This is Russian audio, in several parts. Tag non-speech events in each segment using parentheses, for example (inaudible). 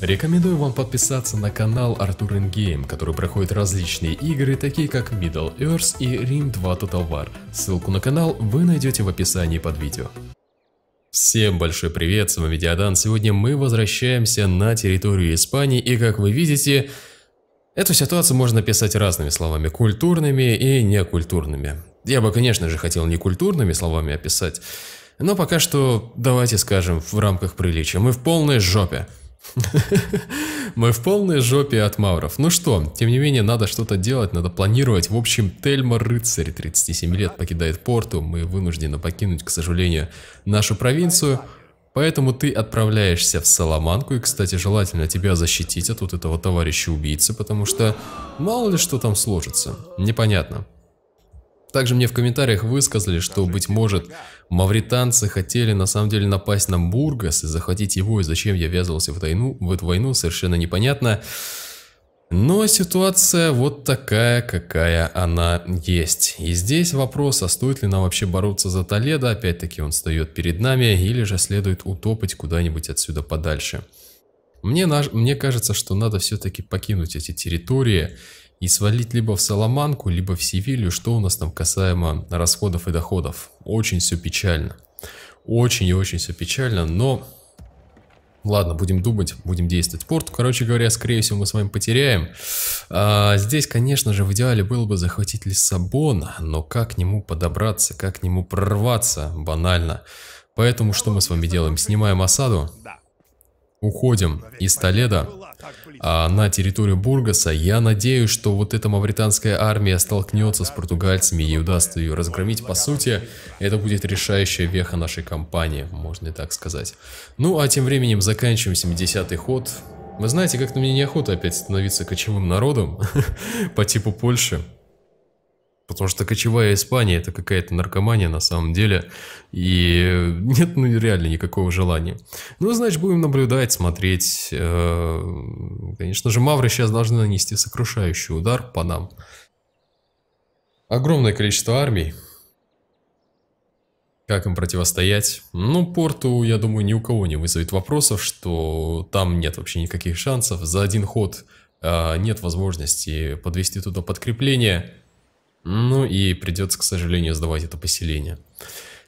Рекомендую вам подписаться на канал Артур Ингейм, который проходит различные игры, такие как Middle Earth и Rim 2 Total War. Ссылку на канал вы найдете в описании под видео. Всем большой привет, с вами Диадан. Сегодня мы возвращаемся на территорию Испании, и как вы видите, эту ситуацию можно писать разными словами, культурными и некультурными. Я бы, конечно же, хотел некультурными словами описать, но пока что давайте скажем в рамках приличия, мы в полной жопе. (laughs) Мы в полной жопе от мавров. Ну что, тем не менее, надо что-то делать, надо планировать. В общем, Тельма Рыцарь, 37 лет, покидает порту. Мы вынуждены покинуть, к сожалению, нашу провинцию. Поэтому ты отправляешься в Соломанку, и, кстати, желательно тебя защитить от вот этого товарища-убийцы, потому что мало ли что там сложится. Непонятно. Также мне в комментариях высказали, что, быть может, мавританцы хотели на самом деле напасть на Бургас и захватить его, и зачем я ввязывался в, тайну, в эту войну, совершенно непонятно. Но ситуация вот такая, какая она есть. И здесь вопрос, а стоит ли нам вообще бороться за Толедо, опять-таки он встает перед нами, или же следует утопать куда-нибудь отсюда подальше. Мне, Мне кажется, что надо все-таки покинуть эти территории, и свалить либо в Соломанку, либо в Севилью, что у нас там касаемо расходов и доходов. Очень все печально. Очень и очень все печально, но... Ладно, будем думать, будем действовать. Порт, короче говоря, скорее всего, мы с вами потеряем. А, здесь, конечно же, в идеале было бы захватить Лиссабон, но как к нему подобраться, как к нему прорваться, банально. Поэтому что мы с вами делаем? Снимаем осаду. Да уходим из Толеда а, на территорию Бургаса, я надеюсь, что вот эта мавританская армия столкнется с португальцами и удастся ее разгромить. По сути, это будет решающая веха нашей кампании, можно и так сказать. Ну, а тем временем заканчиваем 70-й ход. Вы знаете, как-то мне неохота опять становиться кочевым народом (laughs) по типу Польши. Потому что кочевая Испания – это какая-то наркомания на самом деле. И нет ну, реально никакого желания. Ну, значит, будем наблюдать, смотреть. Э, конечно же, мавры сейчас должны нанести сокрушающий удар по нам. Огромное количество армий. Как им противостоять? Ну, Порту, я думаю, ни у кого не вызовет вопросов, что там нет вообще никаких шансов. За один ход э, нет возможности подвести туда подкрепление – ну и придется, к сожалению, сдавать это поселение.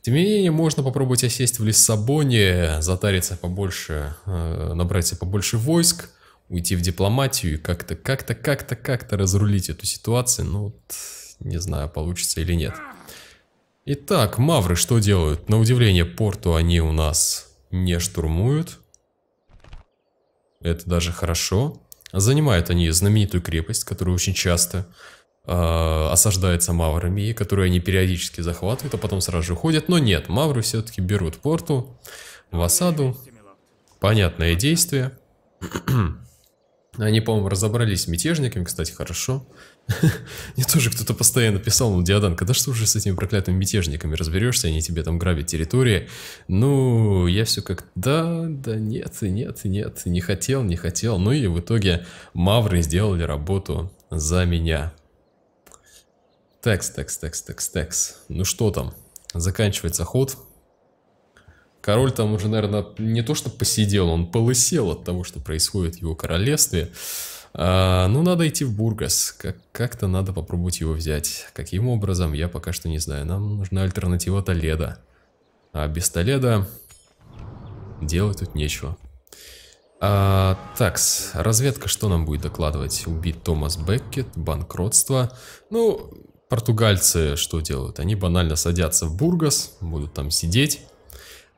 Тем не менее, можно попробовать осесть в Лиссабоне, затариться побольше, э, набрать себе побольше войск, уйти в дипломатию и как-то, как-то, как-то, как-то разрулить эту ситуацию. Ну, вот, не знаю, получится или нет. Итак, мавры что делают? На удивление, порту они у нас не штурмуют. Это даже хорошо. Занимают они знаменитую крепость, которую очень часто Э, осаждается маврами, которые они периодически захватывают, а потом сразу же уходят. Но нет, мавры все-таки берут порту в осаду. Понятное действие. Они, по-моему, разобрались с мятежниками, кстати, хорошо. (laughs) Мне тоже кто-то постоянно писал, ну, Диадан, когда что уже с этими проклятыми мятежниками разберешься, они тебе там грабят территории. Ну, я все как, да, да, нет, нет, нет, не хотел, не хотел. Ну и в итоге мавры сделали работу за меня. Текс, текс, текс, текс, текс. Ну что там? Заканчивается ход. Король там уже, наверное, не то что посидел, он полысел от того, что происходит в его королевстве. А, ну, надо идти в Бургас. Как-то надо попробовать его взять. Каким образом, я пока что не знаю. Нам нужна альтернатива Толеда. А без Толеда делать тут нечего. А, такс, разведка что нам будет докладывать? Убить Томас Беккет, банкротство. Ну, Португальцы что делают? Они банально садятся в Бургас, будут там сидеть.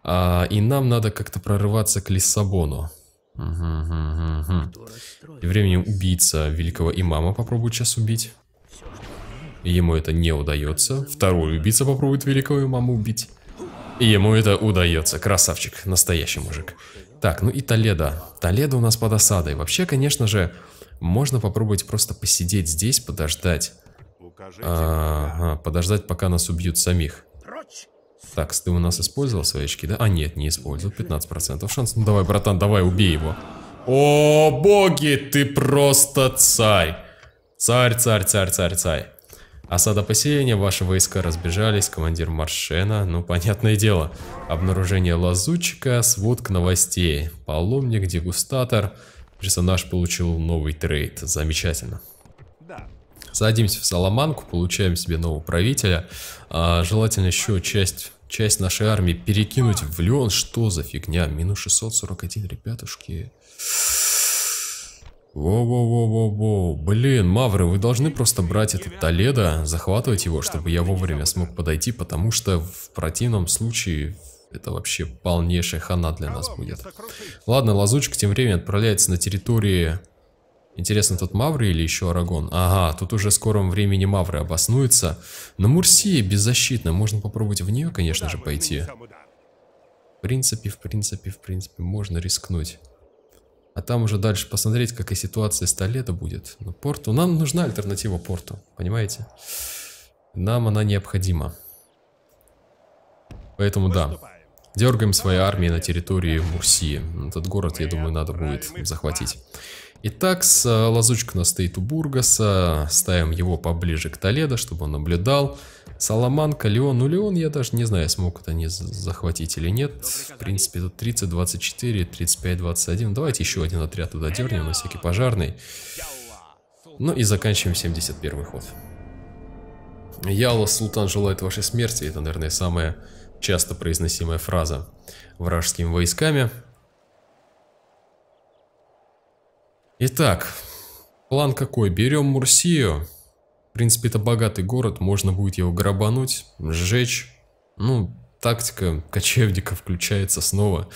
А, и нам надо как-то прорываться к Лиссабону. Угу, угу, угу. И временем убийца великого имама попробует сейчас убить. Ему это не удается. Второй убийца попробует великого имама убить. И ему это удается. Красавчик, настоящий мужик. Так, ну и Толедо. Толедо у нас под осадой. Вообще, конечно же, можно попробовать просто посидеть здесь, подождать. Ага, подождать, пока нас убьют самих. Так, ты у нас использовал свои очки, да? А, нет, не использовал. 15% шанс. Ну давай, братан, давай, убей его. О, боги, ты просто царь. Царь, царь, царь, царь, царь. Осада поселения, ваши войска разбежались, командир Маршена, ну понятное дело. Обнаружение лазутчика, сводка новостей, паломник, дегустатор. Персонаж получил новый трейд, замечательно. Да, Садимся в саламанку, получаем себе нового правителя. А, желательно еще часть, часть нашей армии перекинуть в Леон. Что за фигня? Минус 641, ребятушки. Во-во-во-во-во, Блин, Мавры, вы должны просто брать этот Толедо, захватывать его, чтобы я вовремя смог подойти, потому что в противном случае это вообще полнейшая хана для нас будет. Ладно, Лазучка тем временем отправляется на территорию. Интересно, тут Мавры или еще Арагон? Ага, тут уже в скором времени Мавры обоснуются. Но Мурсия беззащитна, можно попробовать в нее, конечно же, пойти. В принципе, в принципе, в принципе, можно рискнуть. А там уже дальше посмотреть, какая ситуация с Толедо будет. Но порту, нам нужна альтернатива порту, понимаете? Нам она необходима. Поэтому да. Дергаем свои армии на территории Мурсии. Этот город, я думаю, надо будет захватить. Итак, с э, лазучка на стоит у Бургаса. Ставим его поближе к Толедо, чтобы он наблюдал. Саламанка, Леон. Ну, Леон, я даже не знаю, смогут они захватить или нет. В принципе, это 30, 24, 35, 21. Давайте еще один отряд туда дернем, на всякий пожарный. Ну и заканчиваем 71 ход. Яла Султан желает вашей смерти. Это, наверное, самое часто произносимая фраза вражескими войсками. Итак, план какой? Берем Мурсию. В принципе, это богатый город, можно будет его грабануть, сжечь. Ну, тактика кочевника включается снова.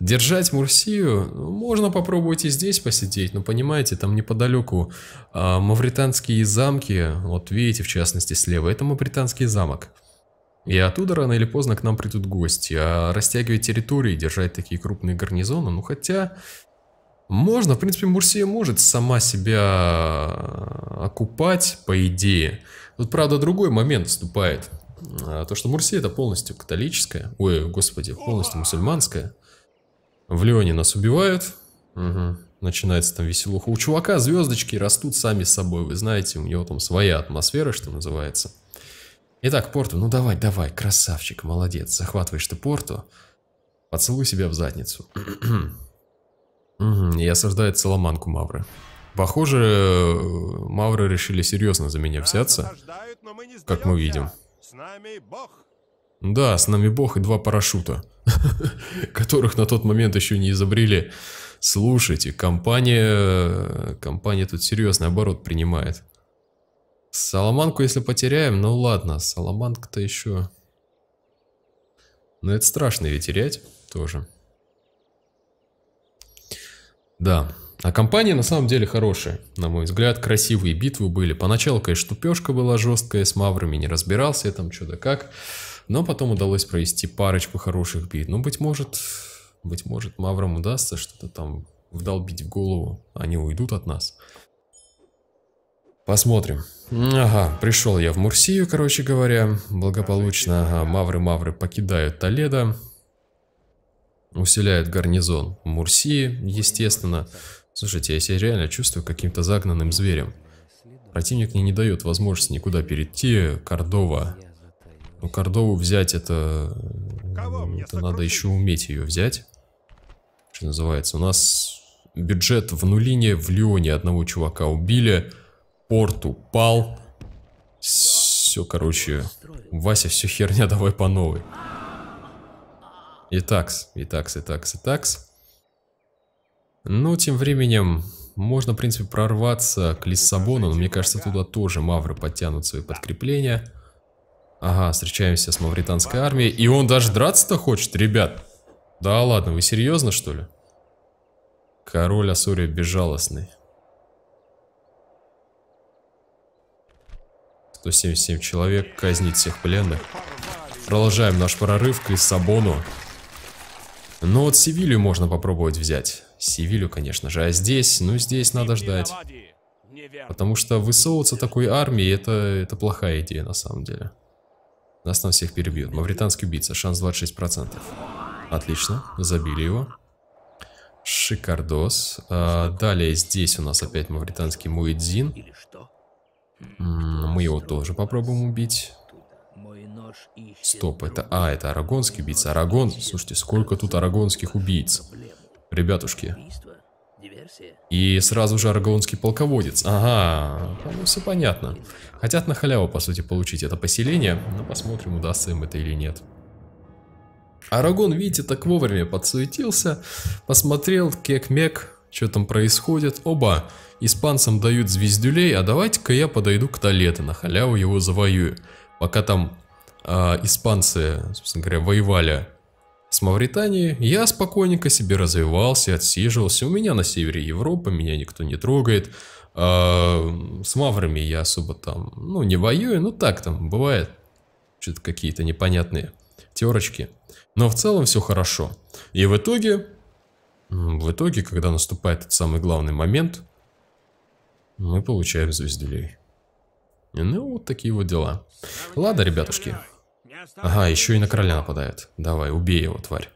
Держать Мурсию ну, можно попробовать и здесь посидеть, но понимаете, там неподалеку а, мавританские замки, вот видите в частности слева, это мавританский замок. И оттуда рано или поздно к нам придут гости, а растягивать территории, держать такие крупные гарнизоны, ну хотя... Можно, в принципе, Мурсия может сама себя а, окупать, по идее. Тут, правда, другой момент вступает. А, то, что Мурсия это полностью католическая, ой, господи, полностью мусульманская. В Леоне нас убивают. Угу. Начинается там веселуха. У чувака звездочки растут сами собой, вы знаете, у него там своя атмосфера, что называется. Итак, Порту, ну давай, давай, красавчик, молодец. Захватываешь ты Порту. Поцелуй себя в задницу. угу, (clears throat) и осаждает Соломанку Мавры. Похоже, Мавры решили серьезно за меня взяться, мы как мы видим. С нами Бог. Да, с нами Бог и два парашюта, (laughs) которых на тот момент еще не изобрели. Слушайте, компания, компания тут серьезный оборот принимает. Соломанку если потеряем, ну ладно, соломанка то еще... Но это страшно ведь терять тоже. Да. А компания на самом деле хорошая, на мой взгляд. Красивые битвы были. Поначалу, конечно, тупешка была жесткая, с маврами не разбирался я там что-то как. Но потом удалось провести парочку хороших бит. Ну, быть может, быть может, маврам удастся что-то там вдолбить в голову. Они уйдут от нас. Посмотрим. Ага, пришел я в Мурсию, короче говоря. Благополучно, ага, мавры-мавры покидают Толедо. Усиляют гарнизон Мурсии, естественно. Слушайте, я себя реально чувствую каким-то загнанным зверем. Противник мне не дает возможности никуда перейти. Кордова. Ну, Кордову взять это... Это надо еще уметь ее взять. Что называется. У нас бюджет в нулине. В Лионе одного чувака убили. Порт упал. Все, короче. Вася, все херня, (laughs) давай по новой. Итакс, итакс, итакс, итакс. Ну, тем временем, можно, в принципе, прорваться к Лиссабону, но мне кажется, туда тоже мавры подтянут свои подкрепления. Ага, встречаемся с мавританской армией. И он даже драться-то хочет, ребят. Да ладно, вы серьезно, что ли? Король Ассурия безжалостный. 177 человек, казнить всех пленных. Продолжаем наш прорыв к Лиссабону. Но ну вот Севилью можно попробовать взять. Севилью, конечно же. А здесь, ну здесь надо ждать. Потому что высовываться такой армии, это, это плохая идея на самом деле. Нас там всех перебьют. Мавританский убийца, шанс 26%. Отлично, забили его. Шикардос. А, далее здесь у нас опять мавританский Муэдзин. Мы его тоже попробуем убить. Стоп, это... А, это арагонский убийца. Арагон... Слушайте, сколько тут арагонских убийц. Ребятушки. И сразу же арагонский полководец. Ага, ну все понятно. Хотят на халяву, по сути, получить это поселение. Но ну, посмотрим, удастся им это или нет. Арагон, видите, так вовремя подсуетился. Посмотрел кек-мек что там происходит. Оба, испанцам дают звездюлей, а давайте-ка я подойду к Толето, на халяву его завоюю. Пока там э, испанцы, собственно говоря, воевали с Мавританией, я спокойненько себе развивался, отсиживался. У меня на севере Европы, меня никто не трогает. Э, с маврами я особо там, ну, не воюю, ну так там, бывает. Что-то какие-то непонятные терочки. Но в целом все хорошо. И в итоге в итоге, когда наступает этот самый главный момент, мы получаем звезделей. Ну, вот такие вот дела. Ладно, ребятушки. Ага, еще и на короля нападает. Давай, убей его, тварь.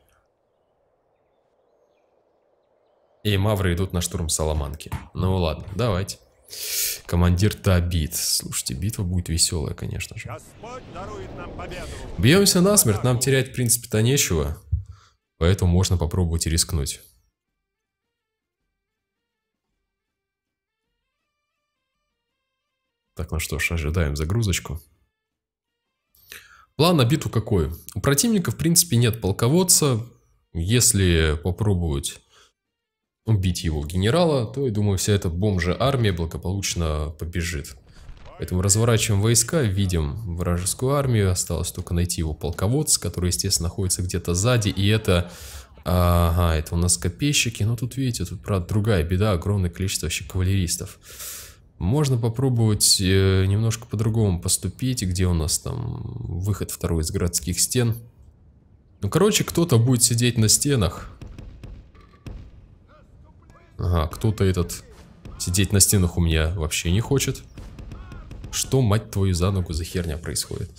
И мавры идут на штурм соломанки. Ну ладно, давайте. Командир Табит. Слушайте, битва будет веселая, конечно же. Бьемся насмерть, нам терять в принципе-то нечего. Поэтому можно попробовать и рискнуть. Так, ну что ж, ожидаем загрузочку. План на битву какой? У противника, в принципе, нет полководца. Если попробовать убить его генерала, то, я думаю, вся эта бомжа армия благополучно побежит. Поэтому разворачиваем войска, видим вражескую армию. Осталось только найти его полководца, который, естественно, находится где-то сзади. И это... Ага, это у нас копейщики. Но ну, тут, видите, тут, правда, другая беда. Огромное количество вообще кавалеристов. Можно попробовать э, немножко по-другому поступить, где у нас там выход второй из городских стен. Ну, короче, кто-то будет сидеть на стенах. Ага, кто-то этот сидеть на стенах у меня вообще не хочет. Что, мать твою, за ногу за херня происходит?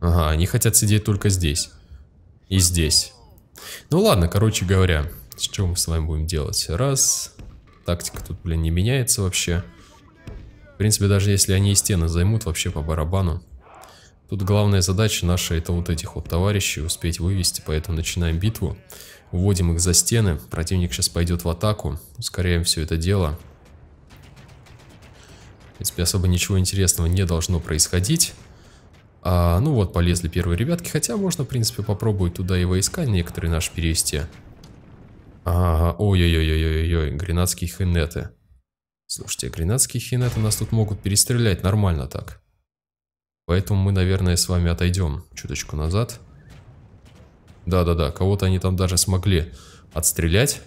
Ага, они хотят сидеть только здесь. И здесь. Ну ладно, короче говоря... Что мы с вами будем делать? Раз. Тактика тут, блин, не меняется вообще. В принципе, даже если они и стены займут, вообще по барабану. Тут главная задача наша, это вот этих вот товарищей успеть вывести, поэтому начинаем битву. Вводим их за стены, противник сейчас пойдет в атаку, ускоряем все это дело. В принципе, особо ничего интересного не должно происходить. А, ну вот, полезли первые ребятки, хотя можно, в принципе, попробовать туда и войска некоторые наши перевести. Ага, ой-ой-ой-ой-ой, гренадские хинеты. Слушайте, гренадские хинеты нас тут могут перестрелять нормально так. Поэтому мы, наверное, с вами отойдем чуточку назад. Да-да-да, кого-то они там даже смогли отстрелять.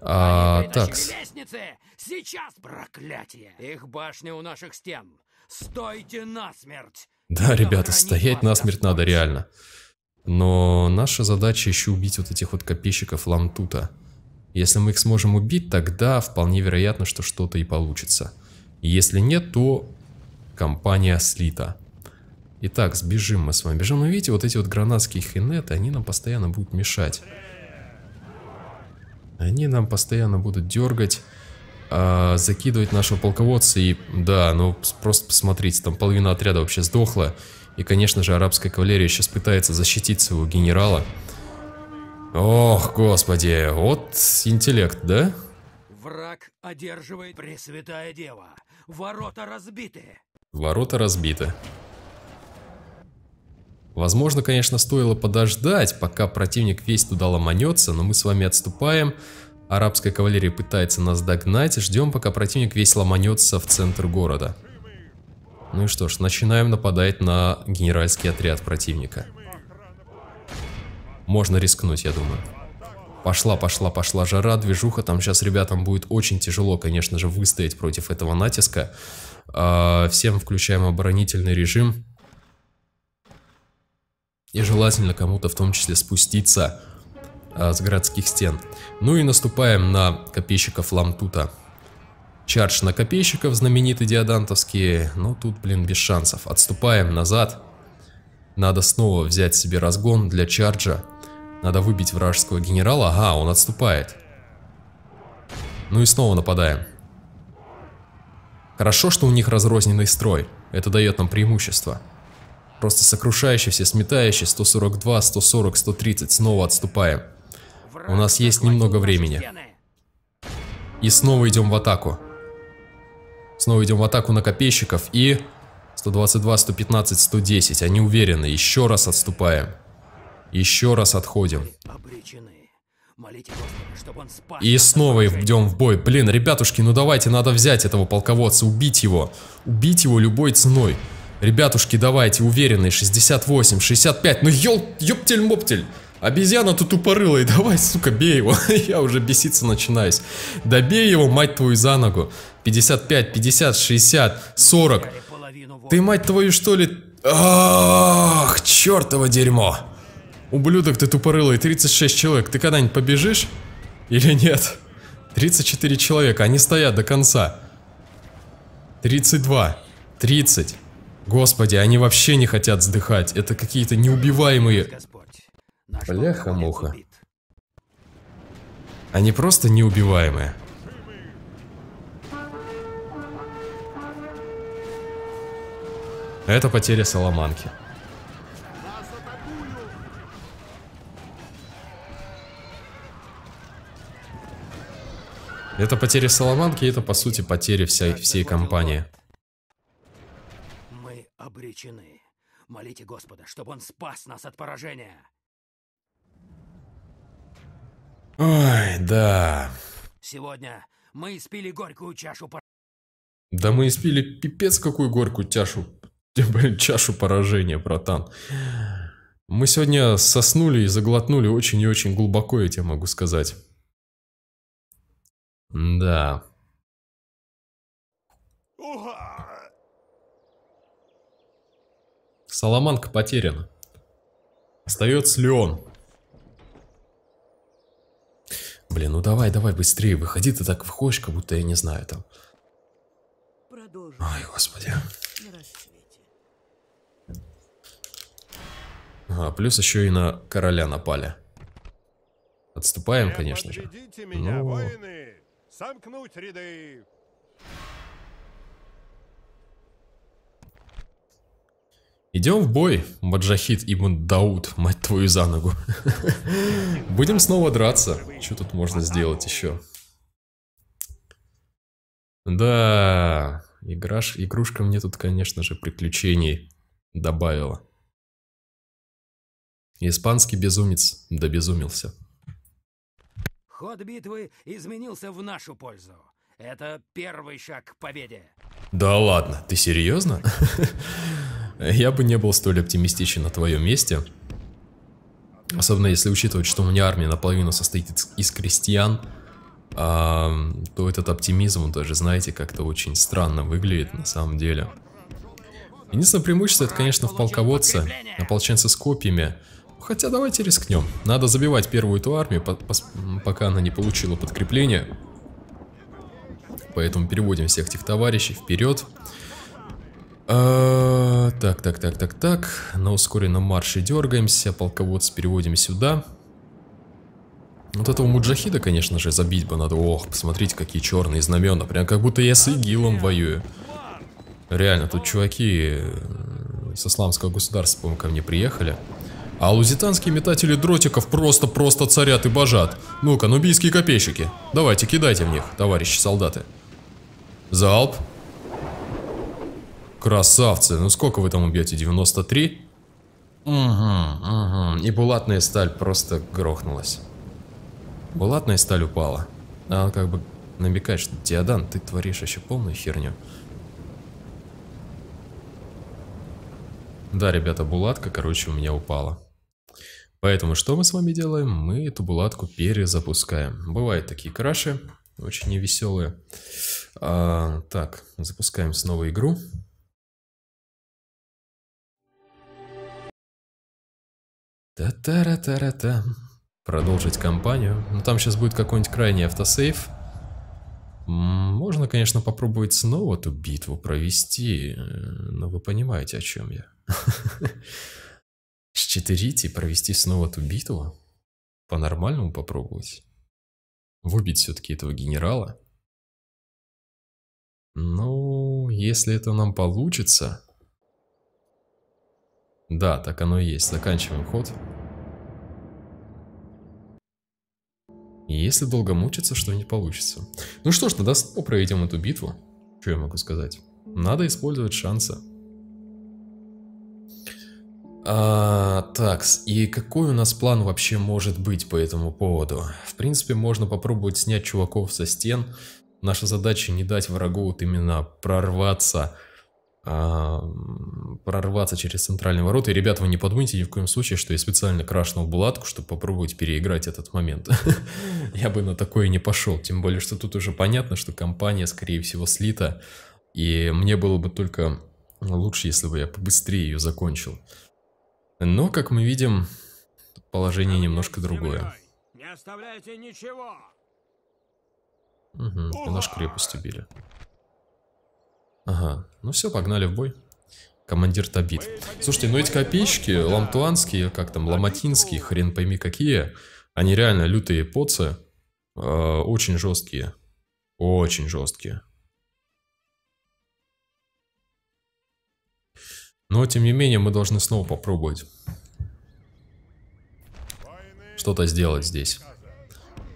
А, так. Сейчас проклятие! Их башня у наших стен! Стойте насмерть! Да, ребята, стоять насмерть надо, реально. Но наша задача еще убить вот этих вот копейщиков Ламтута. Если мы их сможем убить, тогда вполне вероятно, что что-то и получится. Если нет, то компания слита. Итак, сбежим мы с вами. Бежим, но видите, вот эти вот гранатские хинеты, они нам постоянно будут мешать. Они нам постоянно будут дергать, э, закидывать нашего полководца. И да, ну просто посмотрите, там половина отряда вообще сдохла. И, конечно же, арабская кавалерия сейчас пытается защитить своего генерала. Ох, господи, вот интеллект, да? Враг одерживает Пресвятая Дева. Ворота разбиты. Ворота разбиты. Возможно, конечно, стоило подождать, пока противник весь туда ломанется, но мы с вами отступаем. Арабская кавалерия пытается нас догнать, ждем, пока противник весь ломанется в центр города. Ну и что ж, начинаем нападать на генеральский отряд противника. Можно рискнуть, я думаю. Пошла, пошла, пошла жара, движуха. Там сейчас ребятам будет очень тяжело, конечно же, выстоять против этого натиска. А, всем включаем оборонительный режим. И желательно кому-то в том числе спуститься а, с городских стен. Ну и наступаем на копейщиков Ламтута. Чардж на копейщиков, знаменитый диадантовский. Но тут, блин, без шансов. Отступаем назад. Надо снова взять себе разгон для чарджа. Надо выбить вражеского генерала. Ага, он отступает. Ну и снова нападаем. Хорошо, что у них разрозненный строй. Это дает нам преимущество. Просто сокрушающий, все сметающий. 142, 140, 130. Снова отступаем. У нас есть немного времени. И снова идем в атаку. Снова идем в атаку на копейщиков. И 122, 115, 110. Они уверены. Еще раз отступаем. Еще раз отходим. И снова идем в бой. Блин, ребятушки, ну давайте, надо взять этого полководца, убить его. Убить его любой ценой. Ребятушки, давайте, уверенные, 68, 65, ну ёл, ёптель-моптель. Обезьяна тут упорылая, (laughs) давай, сука, бей его. (laughs) Я уже беситься начинаюсь. Да бей его, мать твою, за ногу. 55, 50, 60, 40. Ты, мать твою, что ли... Ах, чертово дерьмо. Ублюдок ты тупорылый, 36 человек, ты когда-нибудь побежишь? Или нет? 34 человека, они стоят до конца. 32, 30. Господи, они вообще не хотят вздыхать, это какие-то неубиваемые... Бляха-муха. Они просто неубиваемые. Это потеря Соломанки. Это потеря Соломанки, это, по сути, потеря всей, всей компании. Мы обречены. Молите Господа, чтобы он спас нас от поражения. Ой, да. Сегодня мы испили горькую чашу поражения. Да мы испили пипец какую горькую чашу, (laughs) чашу поражения, братан. Мы сегодня соснули и заглотнули очень и очень глубоко, я тебе могу сказать. Да. Соломанка потеряна. Остается Леон. Блин, ну давай, давай быстрее, выходи, ты так входишь, как будто я не знаю там. Продолжим. Ой, господи. А, плюс еще и на короля напали. Отступаем, конечно же. Меня, ну... Сомкнуть ряды! Идем в бой, Маджахид Ибн Дауд, мать твою за ногу. (laughs) Будем снова драться. Что тут можно сделать еще? Да, играш, игрушка мне тут, конечно же, приключений добавила. Испанский безумец добезумился. Да Ход битвы изменился в нашу пользу. Это первый шаг к победе. Да ладно, ты серьезно? (laughs) Я бы не был столь оптимистичен на твоем месте. Особенно если учитывать, что у меня армия наполовину состоит из крестьян, а, то этот оптимизм даже, знаете, как-то очень странно выглядит на самом деле. Единственное преимущество это, конечно, в полководце, ополченцы с копьями. Хотя давайте рискнем. Надо забивать первую эту армию, по пока она не получила подкрепление. Поэтому переводим всех этих товарищей вперед. А, так, так, так, так, так. На ускоренном марше дергаемся. Полководц переводим сюда. Вот этого муджахида, конечно же, забить бы надо. Ох, посмотрите, какие черные знамена. Прям как будто я с ИГИЛом воюю. Реально, тут чуваки э, с исламского государства, по-моему, ко мне приехали. А лузитанские метатели дротиков просто-просто царят и божат. Ну-ка, нубийские копейщики. Давайте, кидайте в них, товарищи солдаты. Залп. Красавцы. Ну сколько вы там убьете? 93? Угу, угу. И булатная сталь просто грохнулась. Булатная сталь упала. А он как бы намекает, что Диадан, ты творишь еще полную херню. Да, ребята, булатка, короче, у меня упала. Поэтому что мы с вами делаем? Мы эту булатку перезапускаем. Бывают такие краши, очень невеселые. А, так, запускаем снова игру. Та-та-ра-та-ра-та. Продолжить кампанию. Ну, там сейчас будет какой-нибудь крайний автосейв. Можно, конечно, попробовать снова эту битву провести, э, но вы понимаете, о чем я. (laughs) Счетырить и провести снова ту битву? По-нормальному попробовать? Выбить все-таки этого генерала? Ну, если это нам получится... Да, так оно и есть. Заканчиваем ход. Если долго мучиться, что не получится. Ну что ж, тогда снова проведем эту битву. Что я могу сказать? Надо использовать шансы. А, такс, и какой у нас план вообще может быть по этому поводу? В принципе, можно попробовать снять чуваков со стен. Наша задача не дать врагу вот именно прорваться, а, прорваться через центральные ворота. И, ребята, вы не подумайте ни в коем случае, что я специально крашнул Булатку, чтобы попробовать переиграть этот момент. (laughs) Я бы на такое не пошел, тем более, что тут уже понятно, что компания, скорее всего, слита. И мне было бы только лучше, если бы я побыстрее ее закончил. Но, как мы видим, положение немножко другое. Не оставляйте ничего. Угу, наш крепость убили. Ага, ну все, погнали в бой. Командир Табит. Слушайте, ну эти копейщики, ламтуанские, как там, ламатинские, хрен пойми какие, они реально лютые поцы, э, очень жесткие, очень жесткие. Но, тем не менее, мы должны снова попробовать что-то сделать здесь.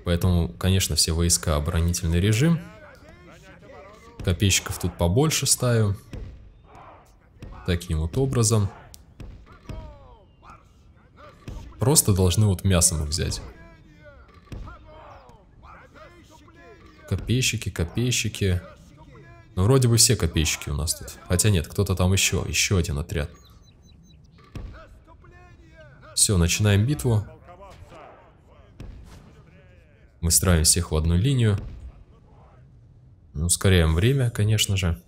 Поэтому, конечно, все войска оборонительный режим. Копейщиков тут побольше ставим. Таким вот образом. Просто должны вот мясом их взять. Копейщики, копейщики. Ну, вроде бы все копейщики у нас тут. Хотя нет, кто-то там еще, еще один отряд. Все, начинаем битву. Мы строим всех в одну линию. Ну, ускоряем время, конечно же.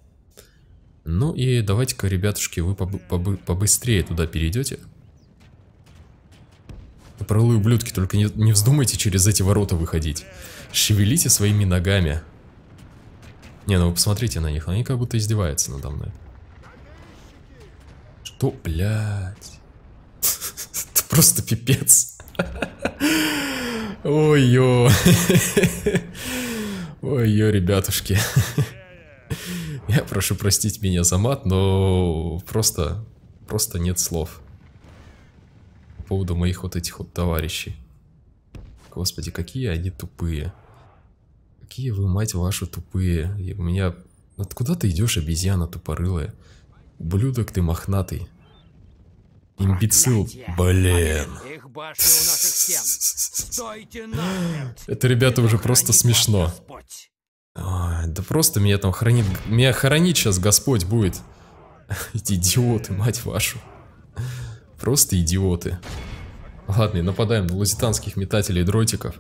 Ну и давайте-ка, ребятушки, вы побы побы побыстрее туда перейдете. Пролы ублюдки, только не, не вздумайте через эти ворота выходить. Шевелите своими ногами. Не, ну вы посмотрите на них, они как будто издеваются надо мной. Что, блядь? (laughs) Это просто пипец. (laughs) Ой-ё. (laughs) Ой-ё, ребятушки. Я прошу простить меня за мат, но просто, просто нет слов. По поводу моих вот этих вот товарищей. Господи, какие они тупые. Какие вы, мать вашу, тупые. И у меня... Откуда ты идешь, обезьяна тупорылая? Блюдок ты мохнатый. Имбецил. Блин. Это, ребята, уже просто смешно. да просто меня там хранит... Меня хоронить сейчас Господь будет. Эти идиоты, мать вашу. Просто идиоты. Ладно, нападаем на лузитанских метателей дротиков.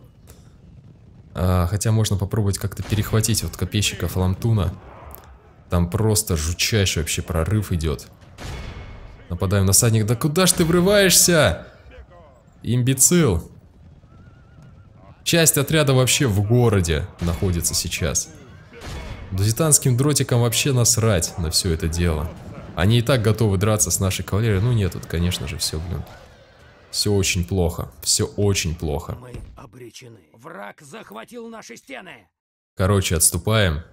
А, хотя можно попробовать как-то перехватить вот копейщиков Ламтуна. Там просто жучайший вообще прорыв идет. Нападаем на садник. Да куда ж ты врываешься? Имбецил. Часть отряда вообще в городе находится сейчас. Дозитанским дротиком вообще насрать на все это дело. Они и так готовы драться с нашей кавалерией. Ну нет, тут, конечно же, все, блин, все очень плохо. Все очень плохо. Мы обречены. Враг захватил наши стены. Короче, отступаем.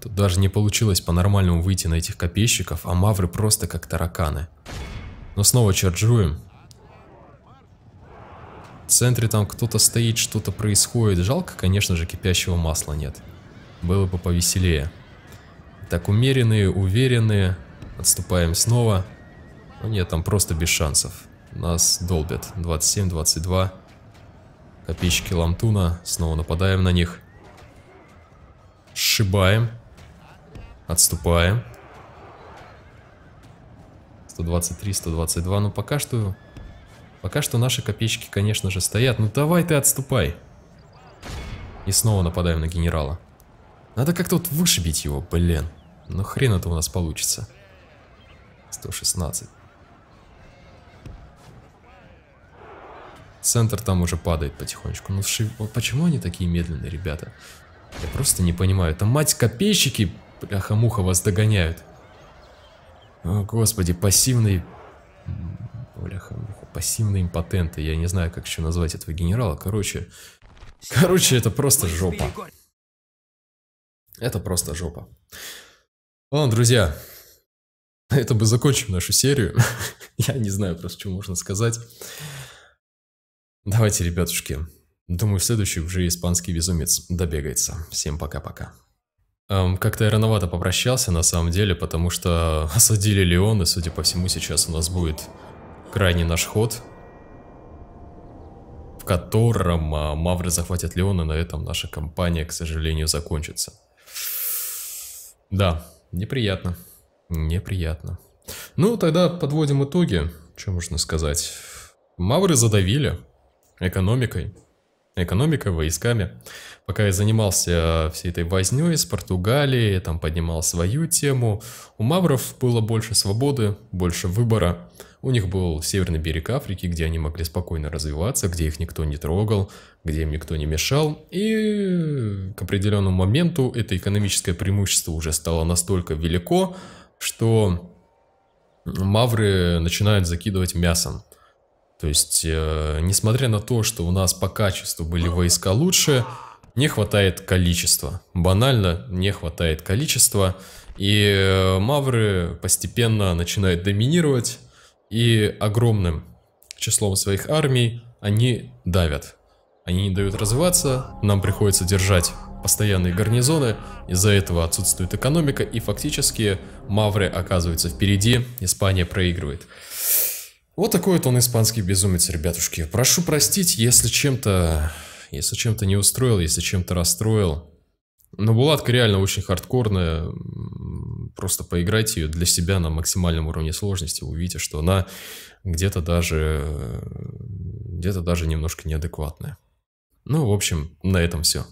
Тут даже не получилось по-нормальному выйти на этих копейщиков, а мавры просто как тараканы. Но снова чарджуем. В центре там кто-то стоит, что-то происходит. Жалко, конечно же, кипящего масла нет. Было бы повеселее. Так, умеренные, уверенные. Отступаем снова. Ну нет, там просто без шансов. Нас долбят. 27, 22. Копейщики Ламтуна. Снова нападаем на них. Сшибаем. Отступаем. 123, 122. Но пока что... Пока что наши копейщики, конечно же, стоят. Ну давай ты отступай. И снова нападаем на генерала. Надо как-то вот вышибить его, блин. Ну хрен это у нас получится. 116, центр там уже падает потихонечку. Ну, ши... почему они такие медленные, ребята? Я просто не понимаю. Там, мать, копейщики, бляха-муха, вас догоняют. О, господи, пассивный... Бляха-муха, пассивные импотенты. Я не знаю, как еще назвать этого генерала. Короче, короче, это просто жопа. Это просто жопа. Ладно, друзья, на этом мы закончим нашу серию. (laughs) Я не знаю просто, что можно сказать. Давайте, ребятушки. Думаю, следующий уже испанский безумец добегается. Всем пока-пока. Эм, Как-то я рановато попрощался, на самом деле, потому что (laughs) осадили Леон, и, судя по всему, сейчас у нас будет крайний наш ход, в котором а, Мавры захватят Леона, на этом наша кампания, к сожалению, закончится. Да, неприятно. Неприятно. Ну, тогда подводим итоги. Что можно сказать? Мавры задавили экономикой, экономикой, войсками. Пока я занимался э, всей этой вознёй с Португалией, там поднимал свою тему, у мавров было больше свободы, больше выбора. У них был северный берег Африки, где они могли спокойно развиваться, где их никто не трогал, где им никто не мешал. И к определенному моменту это экономическое преимущество уже стало настолько велико, что мавры начинают закидывать мясом. То есть, э, несмотря на то, что у нас по качеству были войска лучше, не хватает количества. Банально, не хватает количества. И э, мавры постепенно начинают доминировать, и огромным числом своих армий они давят. Они не дают развиваться, нам приходится держать постоянные гарнизоны, из-за этого отсутствует экономика, и фактически мавры оказываются впереди, Испания проигрывает. Вот такой вот он испанский безумец, ребятушки. Прошу простить, если чем-то... Если чем-то не устроил, если чем-то расстроил. Но Булатка реально очень хардкорная. Просто поиграйте ее для себя на максимальном уровне сложности. увидите, что она где-то даже... Где-то даже немножко неадекватная. Ну, в общем, на этом все.